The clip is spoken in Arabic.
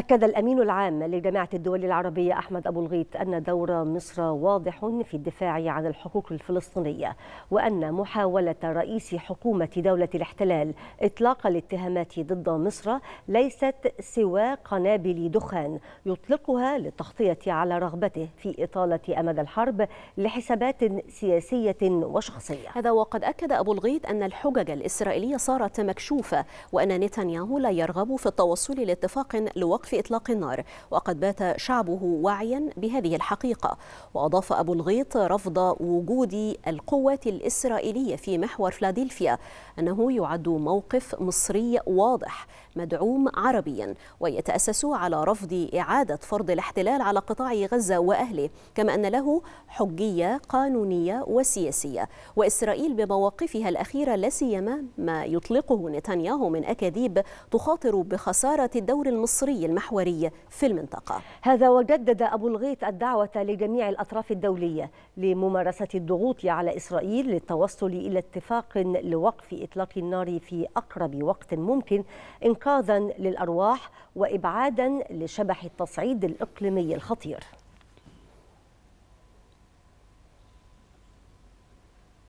أكد الأمين العام لجماعة الدول العربية أحمد أبو الغيط أن دور مصر واضح في الدفاع عن الحقوق الفلسطينية وأن محاولة رئيس حكومة دولة الاحتلال إطلاق الاتهامات ضد مصر ليست سوى قنابل دخان يطلقها للتغطية على رغبته في إطالة أمد الحرب لحسابات سياسية وشخصية هذا وقد أكد أبو الغيط أن الحجج الإسرائيلية صارت مكشوفة وأن نتنياهو لا يرغب في التوصل لاتفاق لوقف في إطلاق النار وقد بات شعبه واعيا بهذه الحقيقة وأضاف أبو الغيط رفض وجود القوات الإسرائيلية في محور فلادلفيا أنه يعد موقف مصري واضح مدعوم عربيا ويتأسس على رفض إعادة فرض الاحتلال على قطاع غزة وأهله كما أن له حجية قانونية وسياسية وإسرائيل بمواقفها الأخيرة لا سيما ما يطلقه نتنياهو من أكاذيب تخاطر بخسارة الدور المصري المحوري في المنطقة هذا وجدد أبو الغيط الدعوة لجميع الأطراف الدولية لممارسة الضغوط على إسرائيل للتوصل إلى اتفاق لوقف إطلاق النار في أقرب وقت ممكن إنقاذا للأرواح وإبعادا لشبح التصعيد الإقليمي الخطير